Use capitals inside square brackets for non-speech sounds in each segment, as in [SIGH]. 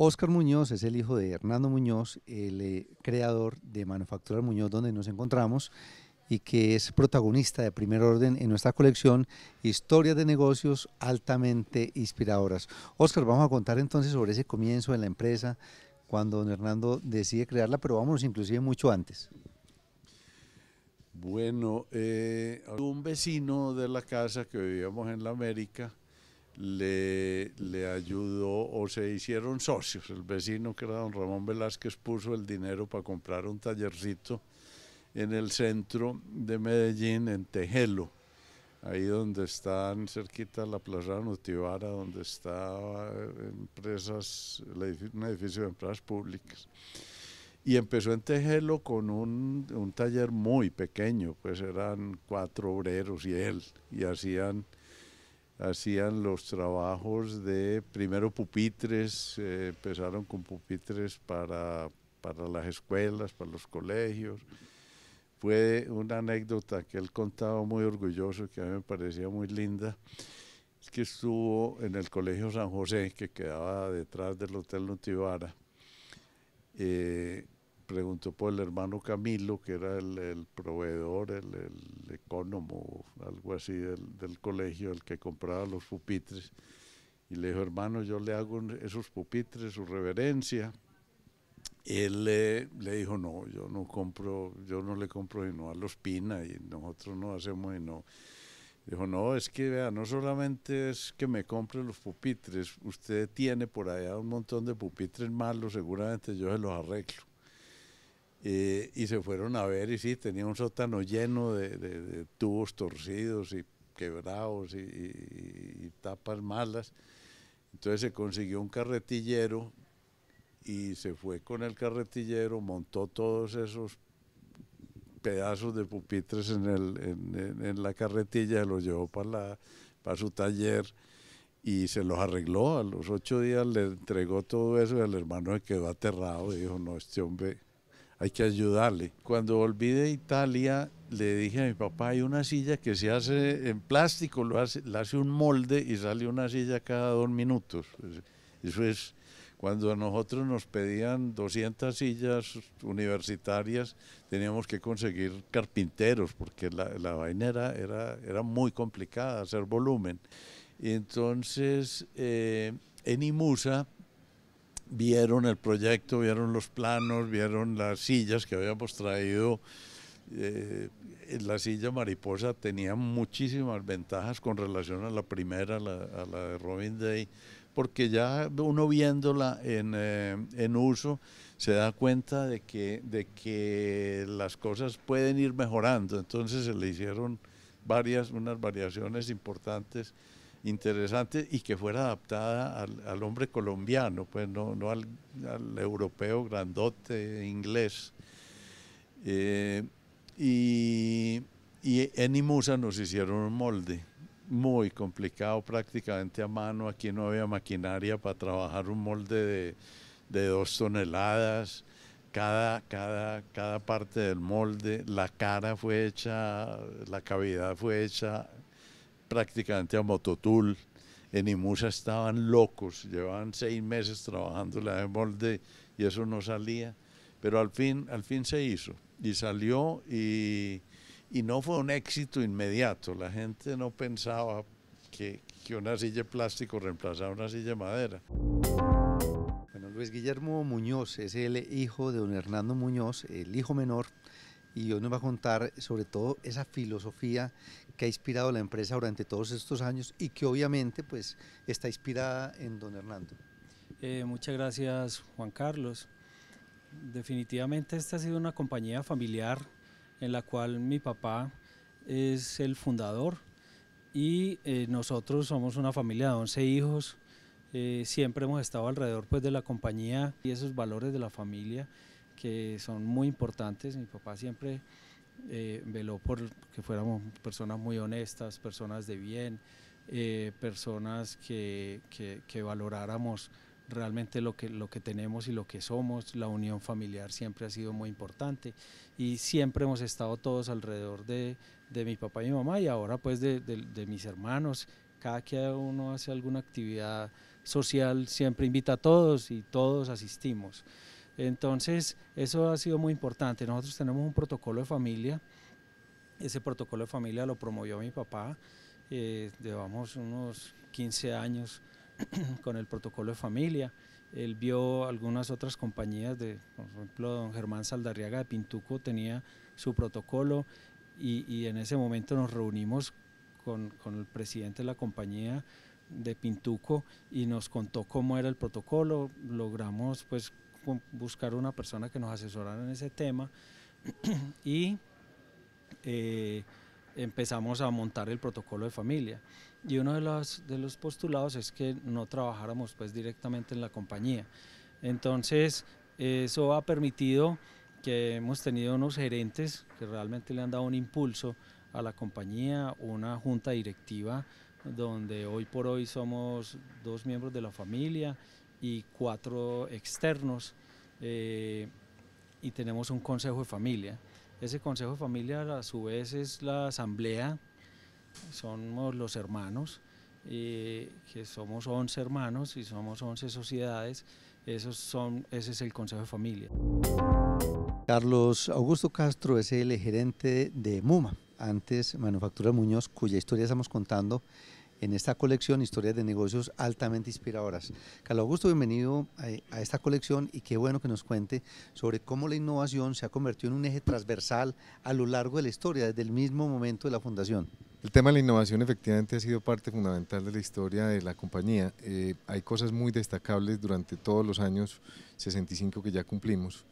Óscar Muñoz es el hijo de Hernando Muñoz, el eh, creador de Manufactura Muñoz, donde nos encontramos, y que es protagonista de primer orden en nuestra colección Historias de Negocios altamente inspiradoras. Óscar, vamos a contar entonces sobre ese comienzo de la empresa, cuando don Hernando decide crearla, pero vámonos inclusive mucho antes. Bueno, eh, un vecino de la casa que vivíamos en la América, le, ayudó o se hicieron socios. El vecino que era don Ramón Velázquez puso el dinero para comprar un tallercito en el centro de Medellín, en Tejelo, ahí donde están cerquita la Plaza Nutibara, donde está eh, empresas, un edificio de empresas públicas. Y empezó en Tejelo con un, un taller muy pequeño, pues eran cuatro obreros y él, y hacían hacían los trabajos de primero pupitres, eh, empezaron con pupitres para, para, las escuelas, para los colegios. Fue una anécdota que él contaba muy orgulloso, que a mí me parecía muy linda, es que estuvo en el Colegio San José, que quedaba detrás del Hotel Nutibara. Eh, preguntó por el hermano Camilo, que era el, proveedor, el, el, economo algo así del, colegio, el que compraba los pupitres. Y le dijo, hermano, yo le hago esos pupitres, su reverencia. Él le dijo, no, yo no compro, yo no le compro sino a los Pina y nosotros no hacemos no. Dijo, no, es que vea, no solamente es que me compre los pupitres, usted tiene por allá un montón de pupitres malos, seguramente yo se los arreglo. Eh, y se fueron a ver y sí, tenía un sótano lleno de, tubos torcidos y quebrados y, tapas malas. Entonces se consiguió un carretillero y se fue con el carretillero, montó todos esos pedazos de pupitres en, el, en, la carretilla, los llevó para, para su taller y se los arregló. A los ocho días le entregó todo eso y el hermano quedó aterrado y dijo, no, este hombre hay que ayudarle. Cuando de Italia, le dije a mi papá, hay una silla que se hace en plástico, lo hace, hace un molde y sale una silla cada dos minutos. Eso es, cuando a nosotros nos pedían 200 sillas universitarias, teníamos que conseguir carpinteros, porque la, la era, era, muy complicada, hacer volumen. Entonces, eh, en Imusa, vieron el proyecto, vieron los planos, vieron las sillas que habíamos traído. Eh, la silla mariposa tenía muchísimas ventajas con relación a la primera, a la de Robin Day, porque ya uno viéndola en, eh, en uso se da cuenta de que, de que las cosas pueden ir mejorando. Entonces se le hicieron varias, unas variaciones importantes interesante y que fuera adaptada al, hombre colombiano, pues no, no al, europeo grandote inglés. Eh, y, en Imusa nos hicieron un molde muy complicado, prácticamente a mano. Aquí no había maquinaria para trabajar un molde de, dos toneladas. Cada, cada, cada parte del molde, la cara fue hecha, la cavidad fue hecha prácticamente a Mototul. En Imusa estaban locos, llevaban seis meses trabajando la de molde y eso no salía. Pero al fin, al fin se hizo y salió y, no fue un éxito inmediato. La gente no pensaba que, que una silla de plástico reemplazara una silla de madera. Bueno, Luis Guillermo Muñoz es el hijo de don Hernando Muñoz, el hijo menor y hoy nos va a contar sobre todo esa filosofía que ha inspirado la empresa durante todos estos años y que obviamente pues está inspirada en don Hernando. Eh, muchas gracias Juan Carlos. Definitivamente esta ha sido una compañía familiar en la cual mi papá es el fundador y eh, nosotros somos una familia de 11 hijos. Eh, siempre hemos estado alrededor pues, de la compañía y esos valores de la familia que son muy importantes. Mi papá siempre eh, veló por que fuéramos personas muy honestas, personas de bien, eh, personas que, que, valoráramos realmente lo que, lo que tenemos y lo que somos. La unión familiar siempre ha sido muy importante y siempre hemos estado todos alrededor de, de mi papá y mi mamá y ahora pues de, de, de mis hermanos. Cada que uno hace alguna actividad social siempre invita a todos y todos asistimos. Entonces, eso ha sido muy importante. Nosotros tenemos un protocolo de familia. Ese protocolo de familia lo promovió mi papá. Eh, llevamos unos 15 años [CLEARS THROAT] con el protocolo de familia. Él vio algunas otras compañías, de, por ejemplo, don Germán Saldarriaga de Pintuco tenía su protocolo y, en ese momento nos reunimos con, con el presidente de la compañía de Pintuco y nos contó cómo era el protocolo. Logramos pues buscar una persona que nos asesorara en ese tema [CLEARS THROAT] y eh, empezamos a montar el protocolo de familia. Y uno de los, de los postulados es que no trabajáramos pues directamente en la compañía. Entonces, eso ha permitido que hemos tenido unos gerentes que realmente le han dado un impulso a la compañía, una junta directiva donde hoy por hoy somos dos miembros de la familia y cuatro externos eh, y tenemos un consejo de familia. Ese consejo de familia a su vez es la asamblea, somos los hermanos, eh, que somos 11 hermanos y somos 11 sociedades, Esos son, ese es el consejo de familia. Carlos Augusto Castro es el gerente de MUMA, antes Manufactura Muñoz, cuya historia estamos contando en esta colección historias de negocios altamente inspiradoras. Carlos Augusto, bienvenido a, esta colección y qué bueno que nos cuente sobre cómo la innovación se ha convertido en un eje transversal a lo largo de la historia, desde el mismo momento de la fundación. El tema de la innovación efectivamente ha sido parte fundamental de la historia de la compañía. Eh, hay cosas muy destacables durante todos los años 65 que ya cumplimos.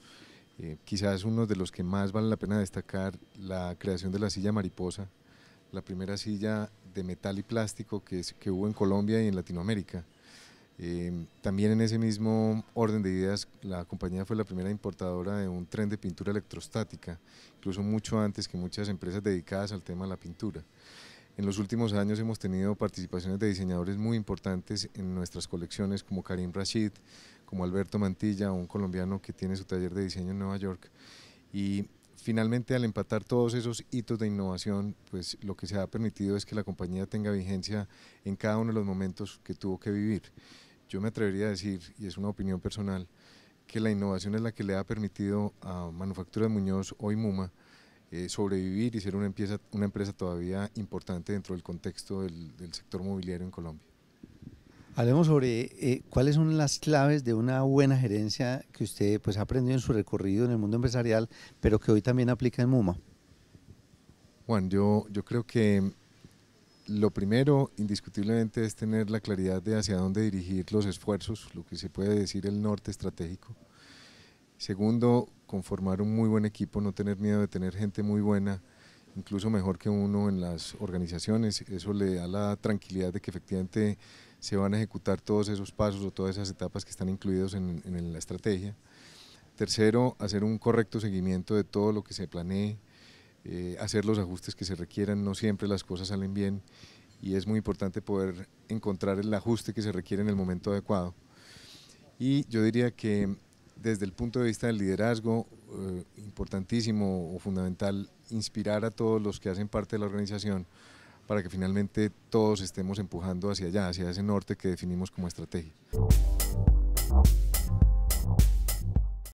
Eh, quizás uno de los que más vale la pena destacar, la creación de la silla mariposa, la primera silla de metal y plástico que, que hubo en Colombia y en Latinoamérica. Eh, también en ese mismo orden de ideas, la compañía fue la primera importadora de un tren de pintura electrostática, incluso mucho antes que muchas empresas dedicadas al tema de la pintura. En los últimos años hemos tenido participaciones de diseñadores muy importantes en nuestras colecciones, como Karim Rashid, como Alberto Mantilla, un colombiano que tiene su taller de diseño en Nueva York. Y finalmente al empatar todos esos hitos de innovación, pues lo que se ha permitido es que la compañía tenga vigencia en cada uno de los momentos que tuvo que vivir. Yo me atrevería a decir, y es una opinión personal, que la innovación es la que le ha permitido a Manufactura de Muñoz, hoy MUMA, eh, sobrevivir y ser una empresa, una empresa todavía importante dentro del contexto del sector mobiliario en Colombia. Hablemos sobre eh, cuáles son las claves de una buena gerencia que usted pues, ha aprendido en su recorrido en el mundo empresarial, pero que hoy también aplica en MUMA. Juan, yo, yo creo que lo primero, indiscutiblemente, es tener la claridad de hacia dónde dirigir los esfuerzos, lo que se puede decir el norte estratégico. Segundo, conformar un muy buen equipo, no tener miedo de tener gente muy buena, incluso mejor que uno en las organizaciones. Eso le da la tranquilidad de que efectivamente se van a ejecutar todos esos pasos o todas esas etapas que están incluidos en, la estrategia. Tercero, hacer un correcto seguimiento de todo lo que se planee, eh, hacer los ajustes que se requieran, no siempre las cosas salen bien y es muy importante poder encontrar el ajuste que se requiere en el momento adecuado. Y yo diría que desde el punto de vista del liderazgo, eh, importantísimo o fundamental, inspirar a todos los que hacen parte de la organización para que finalmente todos estemos empujando hacia allá, hacia ese norte que definimos como estrategia.